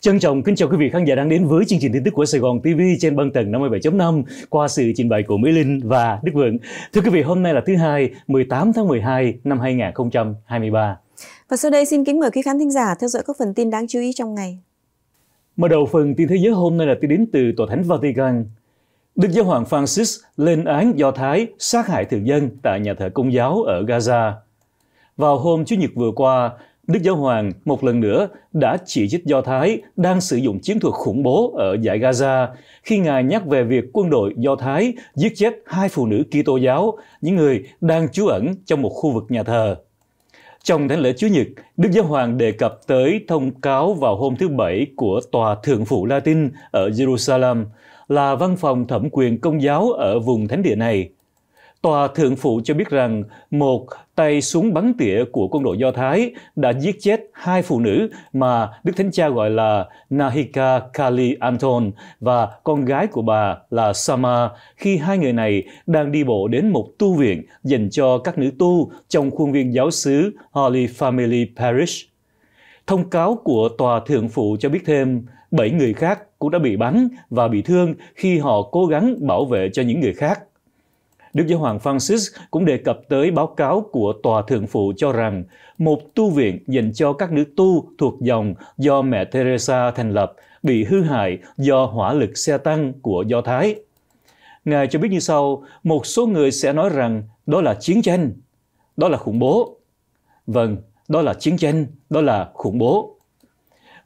Trân trọng kính chào quý vị khán giả đang đến với chương trình tin tức của Sài Gòn TV trên băng tầng 57.5 qua sự trình bày của Mỹ Linh và Đức Vượng. Thưa quý vị, hôm nay là thứ hai, 18 tháng 12 năm 2023. Và sau đây xin kính mời quý khán thính giả theo dõi các phần tin đáng chú ý trong ngày. Mở đầu phần tin thế giới hôm nay là tin đến từ Tòa Thánh Vatican. Đức Giáo Hoàng Francis lên án Do Thái sát hại thường dân tại nhà thờ Công giáo ở Gaza. Vào hôm Chủ nhật vừa qua, Đức Giáo Hoàng một lần nữa đã chỉ trích Do Thái đang sử dụng chiến thuật khủng bố ở giải Gaza khi Ngài nhắc về việc quân đội Do Thái giết chết hai phụ nữ Kitô giáo, những người đang trú ẩn trong một khu vực nhà thờ. Trong thánh lễ Chúa Nhật, Đức Giáo Hoàng đề cập tới thông cáo vào hôm thứ Bảy của Tòa Thượng phụ Latin ở Jerusalem là văn phòng thẩm quyền công giáo ở vùng thánh địa này – Tòa Thượng phụ cho biết rằng một tay súng bắn tỉa của quân đội Do Thái đã giết chết hai phụ nữ mà Đức Thánh Cha gọi là Nahika Kali Anton và con gái của bà là Sama khi hai người này đang đi bộ đến một tu viện dành cho các nữ tu trong khuôn viên giáo xứ Holy Family Parish. Thông cáo của Tòa Thượng phụ cho biết thêm, bảy người khác cũng đã bị bắn và bị thương khi họ cố gắng bảo vệ cho những người khác. Đức Giáo hoàng Francis cũng đề cập tới báo cáo của Tòa Thượng Phụ cho rằng một tu viện dành cho các nữ tu thuộc dòng do mẹ Teresa thành lập bị hư hại do hỏa lực xe tăng của Do Thái. Ngài cho biết như sau, một số người sẽ nói rằng đó là chiến tranh, đó là khủng bố. Vâng, đó là chiến tranh, đó là khủng bố.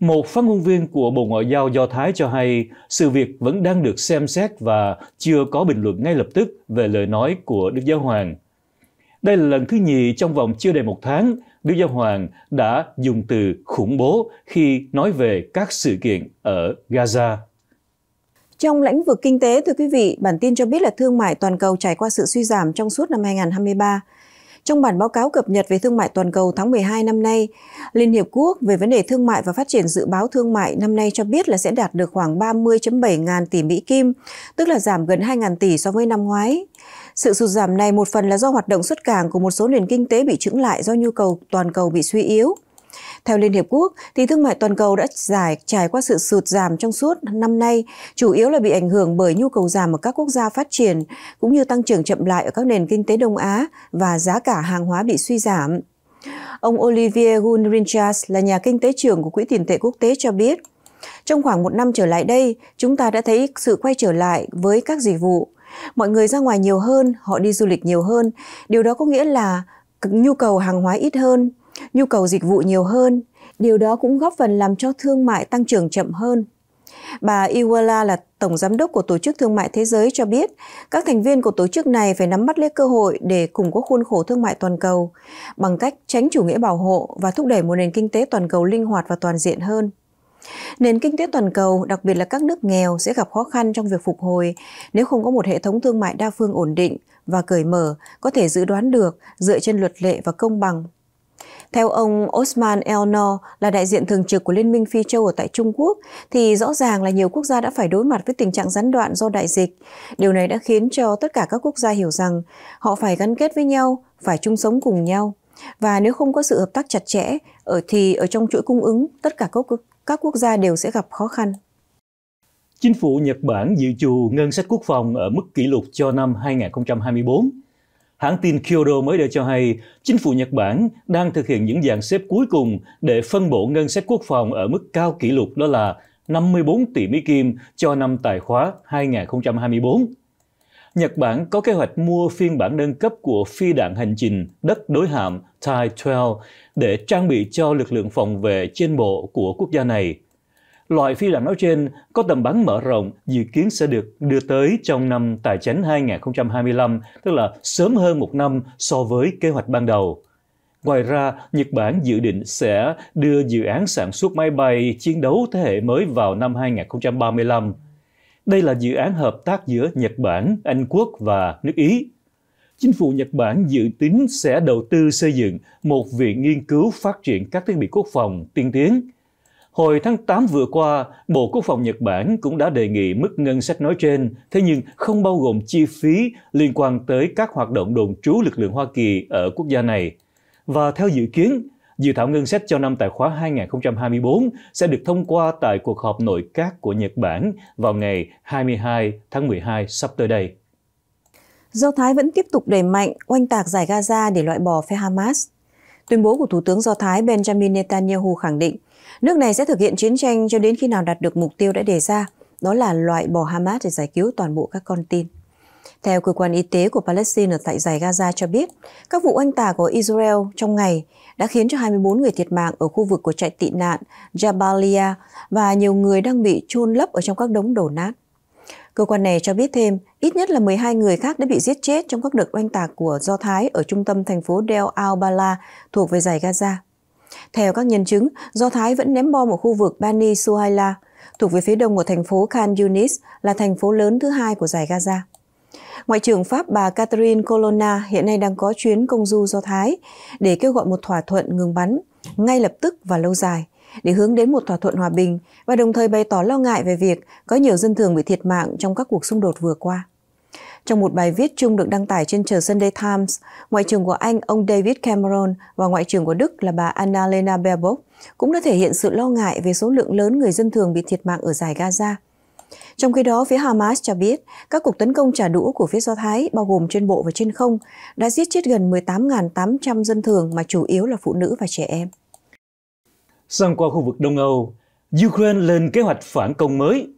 Một phát ngôn viên của Bộ Ngoại giao Do Thái cho hay sự việc vẫn đang được xem xét và chưa có bình luận ngay lập tức về lời nói của Đức Giáo Hoàng. Đây là lần thứ nhì trong vòng chưa đầy một tháng, Đức Giáo Hoàng đã dùng từ khủng bố khi nói về các sự kiện ở Gaza. Trong lĩnh vực kinh tế, thưa quý vị, bản tin cho biết là thương mại toàn cầu trải qua sự suy giảm trong suốt năm 2023. Trong bản báo cáo cập nhật về thương mại toàn cầu tháng 12 năm nay, Liên Hiệp Quốc về vấn đề thương mại và phát triển dự báo thương mại năm nay cho biết là sẽ đạt được khoảng 30.7 ngàn tỷ Mỹ Kim, tức là giảm gần 2 ngàn tỷ so với năm ngoái. Sự sụt giảm này một phần là do hoạt động xuất cảng của một số nền kinh tế bị trứng lại do nhu cầu toàn cầu bị suy yếu. Theo Liên Hiệp Quốc, thì thương mại toàn cầu đã giải trải qua sự sụt giảm trong suốt năm nay, chủ yếu là bị ảnh hưởng bởi nhu cầu giảm ở các quốc gia phát triển, cũng như tăng trưởng chậm lại ở các nền kinh tế Đông Á và giá cả hàng hóa bị suy giảm. Ông Olivier Gunrinchas là nhà kinh tế trưởng của Quỹ tiền tệ quốc tế cho biết, trong khoảng một năm trở lại đây, chúng ta đã thấy sự quay trở lại với các dịch vụ. Mọi người ra ngoài nhiều hơn, họ đi du lịch nhiều hơn. Điều đó có nghĩa là nhu cầu hàng hóa ít hơn nhu cầu dịch vụ nhiều hơn, điều đó cũng góp phần làm cho thương mại tăng trưởng chậm hơn. Bà Iwala là tổng giám đốc của Tổ chức Thương mại Thế giới cho biết, các thành viên của tổ chức này phải nắm bắt lấy cơ hội để củng cố khuôn khổ thương mại toàn cầu bằng cách tránh chủ nghĩa bảo hộ và thúc đẩy một nền kinh tế toàn cầu linh hoạt và toàn diện hơn. Nền kinh tế toàn cầu, đặc biệt là các nước nghèo sẽ gặp khó khăn trong việc phục hồi nếu không có một hệ thống thương mại đa phương ổn định và cởi mở, có thể dự đoán được dựa trên luật lệ và công bằng theo ông Osman Elnor là đại diện thường trực của Liên minh Phi châu ở tại Trung Quốc, thì rõ ràng là nhiều quốc gia đã phải đối mặt với tình trạng gián đoạn do đại dịch. Điều này đã khiến cho tất cả các quốc gia hiểu rằng họ phải gắn kết với nhau, phải chung sống cùng nhau. Và nếu không có sự hợp tác chặt chẽ, ở thì ở trong chuỗi cung ứng, tất cả các, các quốc gia đều sẽ gặp khó khăn. Chính phủ Nhật Bản dự trù ngân sách quốc phòng ở mức kỷ lục cho năm 2024 Hãng tin Kyodo mới đây cho hay, chính phủ Nhật Bản đang thực hiện những dàn xếp cuối cùng để phân bổ ngân sách quốc phòng ở mức cao kỷ lục đó là 54 tỷ Mỹ Kim cho năm tài khóa 2024. Nhật Bản có kế hoạch mua phiên bản nâng cấp của phi đạn hành trình đất đối hạm Type 12 để trang bị cho lực lượng phòng vệ trên bộ của quốc gia này – Loại phi đạn nói trên có tầm bắn mở rộng dự kiến sẽ được đưa tới trong năm tài chính 2025, tức là sớm hơn một năm so với kế hoạch ban đầu. Ngoài ra, Nhật Bản dự định sẽ đưa dự án sản xuất máy bay chiến đấu thế hệ mới vào năm 2035. Đây là dự án hợp tác giữa Nhật Bản, Anh Quốc và nước Ý. Chính phủ Nhật Bản dự tính sẽ đầu tư xây dựng một viện nghiên cứu phát triển các thiết bị quốc phòng tiên tiến – Hồi tháng 8 vừa qua, Bộ Quốc phòng Nhật Bản cũng đã đề nghị mức ngân sách nói trên, thế nhưng không bao gồm chi phí liên quan tới các hoạt động đồn trú lực lượng Hoa Kỳ ở quốc gia này. Và theo dự kiến, dự thảo ngân sách cho năm tài khoá 2024 sẽ được thông qua tại cuộc họp nội các của Nhật Bản vào ngày 22 tháng 12 sắp tới đây. Do Thái vẫn tiếp tục đẩy mạnh oanh tạc giải Gaza để loại bỏ phe Hamas. Tuyên bố của Thủ tướng Do Thái Benjamin Netanyahu khẳng định – Nước này sẽ thực hiện chiến tranh cho đến khi nào đạt được mục tiêu đã đề ra, đó là loại bỏ Hamas để giải cứu toàn bộ các con tin. Theo cơ quan y tế của Palestine ở tại giải Gaza cho biết, các vụ oanh tạc của Israel trong ngày đã khiến cho 24 người thiệt mạng ở khu vực của trại tị nạn Jabalia và nhiều người đang bị chôn lấp ở trong các đống đổ nát. Cơ quan này cho biết thêm, ít nhất là 12 người khác đã bị giết chết trong các đợt oanh tạc của Do Thái ở trung tâm thành phố Del al-Bala thuộc về giải Gaza. Theo các nhân chứng, Do Thái vẫn ném bom ở khu vực Bani Suhaila, thuộc về phía đông của thành phố Khan Yunis, là thành phố lớn thứ hai của giải Gaza. Ngoại trưởng Pháp bà Catherine Colonna hiện nay đang có chuyến công du Do Thái để kêu gọi một thỏa thuận ngừng bắn ngay lập tức và lâu dài để hướng đến một thỏa thuận hòa bình và đồng thời bày tỏ lo ngại về việc có nhiều dân thường bị thiệt mạng trong các cuộc xung đột vừa qua. Trong một bài viết chung được đăng tải trên tờ Sunday Times, Ngoại trưởng của Anh ông David Cameron và Ngoại trưởng của Đức là bà Annalena Baerbock cũng đã thể hiện sự lo ngại về số lượng lớn người dân thường bị thiệt mạng ở giải Gaza. Trong khi đó, phía Hamas cho biết các cuộc tấn công trả đũa của phía Do Thái, bao gồm trên bộ và trên không, đã giết chết gần 18.800 dân thường mà chủ yếu là phụ nữ và trẻ em. Sang qua khu vực Đông Âu, Ukraine lên kế hoạch phản công mới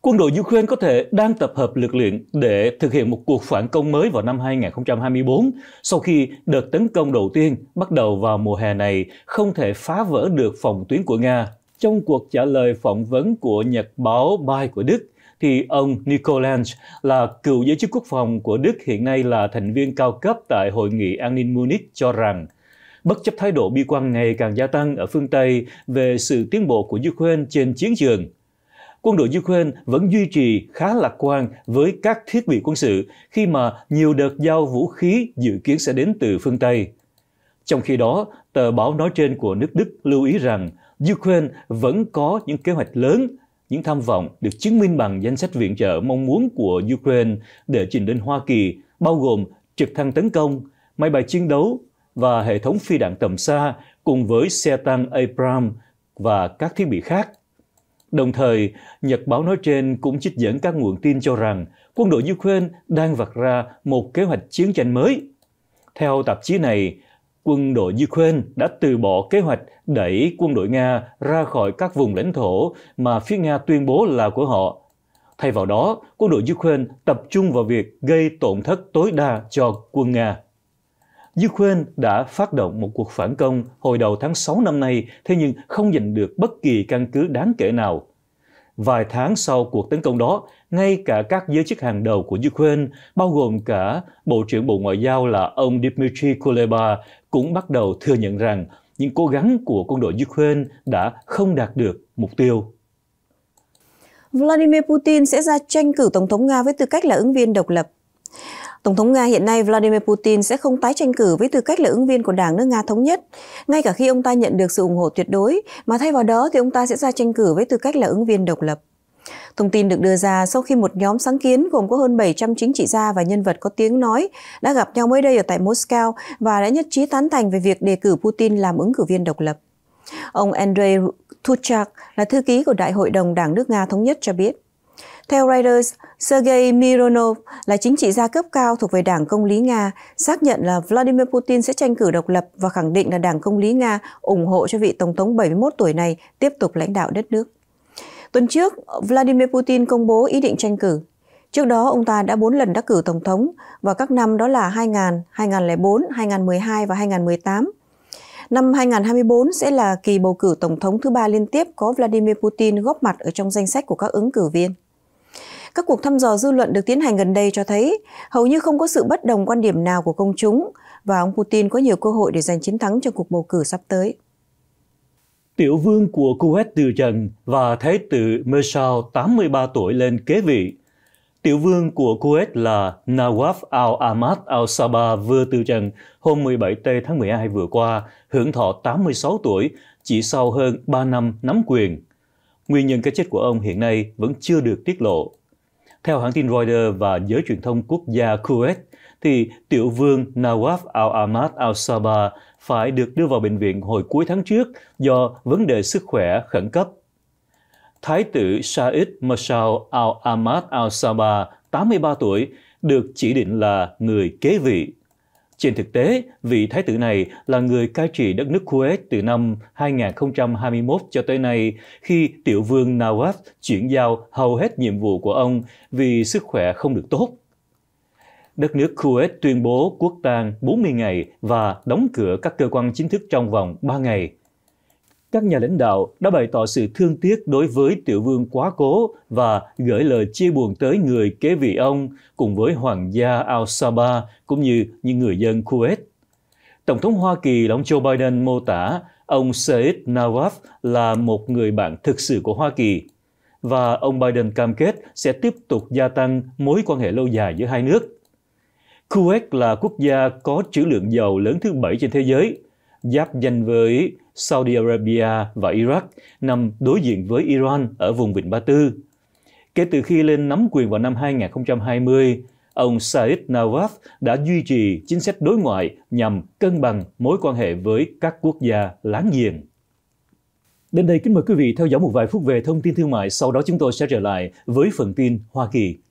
Quân đội Ukraine có thể đang tập hợp lực lượng để thực hiện một cuộc phản công mới vào năm 2024 sau khi đợt tấn công đầu tiên bắt đầu vào mùa hè này không thể phá vỡ được phòng tuyến của Nga. Trong cuộc trả lời phỏng vấn của nhật báo Bay của Đức, thì ông Nikolens là cựu giới chức quốc phòng của Đức hiện nay là thành viên cao cấp tại Hội nghị An ninh Munich cho rằng Bất chấp thái độ bi quan ngày càng gia tăng ở phương Tây về sự tiến bộ của Ukraine trên chiến trường, quân đội Ukraine vẫn duy trì khá lạc quan với các thiết bị quân sự khi mà nhiều đợt giao vũ khí dự kiến sẽ đến từ phương Tây. Trong khi đó, tờ báo nói trên của nước Đức lưu ý rằng Ukraine vẫn có những kế hoạch lớn, những tham vọng được chứng minh bằng danh sách viện trợ mong muốn của Ukraine để trình đến Hoa Kỳ, bao gồm trực thăng tấn công, máy bay chiến đấu và hệ thống phi đạn tầm xa cùng với xe tăng Abrams và các thiết bị khác. Đồng thời, nhật báo nói trên cũng trích dẫn các nguồn tin cho rằng quân đội Ukraine đang vạch ra một kế hoạch chiến tranh mới. Theo tạp chí này, quân đội Ukraine đã từ bỏ kế hoạch đẩy quân đội Nga ra khỏi các vùng lãnh thổ mà phía Nga tuyên bố là của họ. Thay vào đó, quân đội Ukraine tập trung vào việc gây tổn thất tối đa cho quân Nga. Ukraine đã phát động một cuộc phản công hồi đầu tháng 6 năm nay, thế nhưng không giành được bất kỳ căn cứ đáng kể nào. Vài tháng sau cuộc tấn công đó, ngay cả các giới chức hàng đầu của Ukraine, bao gồm cả Bộ trưởng Bộ Ngoại giao là ông Dmitry Kuleba, cũng bắt đầu thừa nhận rằng những cố gắng của quân đội Ukraine đã không đạt được mục tiêu. Vladimir Putin sẽ ra tranh cử Tổng thống Nga với tư cách là ứng viên độc lập. Tổng thống Nga hiện nay Vladimir Putin sẽ không tái tranh cử với tư cách là ứng viên của Đảng nước Nga Thống nhất, ngay cả khi ông ta nhận được sự ủng hộ tuyệt đối, mà thay vào đó thì ông ta sẽ ra tranh cử với tư cách là ứng viên độc lập. Thông tin được đưa ra sau khi một nhóm sáng kiến gồm có hơn 700 chính trị gia và nhân vật có tiếng nói đã gặp nhau mới đây ở tại Moscow và đã nhất trí tán thành về việc đề cử Putin làm ứng cử viên độc lập. Ông Andrei Tuchak là thư ký của Đại hội đồng Đảng nước Nga Thống nhất cho biết. Theo Reuters, Sergei Mironov là chính trị gia cấp cao thuộc về Đảng Công lý Nga, xác nhận là Vladimir Putin sẽ tranh cử độc lập và khẳng định là Đảng Công lý Nga ủng hộ cho vị Tổng thống 71 tuổi này tiếp tục lãnh đạo đất nước. Tuần trước, Vladimir Putin công bố ý định tranh cử. Trước đó, ông ta đã 4 lần đắc cử Tổng thống và các năm đó là 2000, 2004, 2012 và 2018. Năm 2024 sẽ là kỳ bầu cử Tổng thống thứ ba liên tiếp có Vladimir Putin góp mặt ở trong danh sách của các ứng cử viên. Các cuộc thăm dò dư luận được tiến hành gần đây cho thấy hầu như không có sự bất đồng quan điểm nào của công chúng và ông Putin có nhiều cơ hội để giành chiến thắng trong cuộc bầu cử sắp tới. Tiểu vương của Kuwait từ trần và Thái tử Mersal 83 tuổi lên kế vị. Tiểu vương của Kuwait là Nawaf al-Ahmad al-Sabah vừa từ trần hôm 17 t tháng 12 vừa qua, hưởng thọ 86 tuổi, chỉ sau hơn 3 năm nắm quyền. Nguyên nhân cái chết của ông hiện nay vẫn chưa được tiết lộ. Theo hãng tin Reuters và giới truyền thông quốc gia Kuwait, thì tiểu vương Nawaf al-Ahmad al-Sabah phải được đưa vào bệnh viện hồi cuối tháng trước do vấn đề sức khỏe khẩn cấp. Thái tử Said Masal al-Ahmad al-Sabah, 83 tuổi, được chỉ định là người kế vị. Trên thực tế, vị thái tử này là người cai trị đất nước Kuwait từ năm 2021 cho tới nay khi tiểu vương Nawaz chuyển giao hầu hết nhiệm vụ của ông vì sức khỏe không được tốt. Đất nước Kuwait tuyên bố quốc tang 40 ngày và đóng cửa các cơ quan chính thức trong vòng 3 ngày – các nhà lãnh đạo đã bày tỏ sự thương tiếc đối với tiểu vương quá cố và gửi lời chia buồn tới người kế vị ông cùng với hoàng gia Al Sabah cũng như những người dân Kuwait. Tổng thống Hoa Kỳ ông Joe Biden mô tả ông Said Nawaf là một người bạn thực sự của Hoa Kỳ và ông Biden cam kết sẽ tiếp tục gia tăng mối quan hệ lâu dài giữa hai nước. Kuwait là quốc gia có trữ lượng dầu lớn thứ bảy trên thế giới, giáp danh với Saudi Arabia và Iraq nằm đối diện với Iran ở vùng Vịnh Ba Tư. Kể từ khi lên nắm quyền vào năm 2020, ông Said Nawaf đã duy trì chính sách đối ngoại nhằm cân bằng mối quan hệ với các quốc gia láng giềng. Đến đây kính mời quý vị theo dõi một vài phút về thông tin thương mại, sau đó chúng tôi sẽ trở lại với phần tin Hoa Kỳ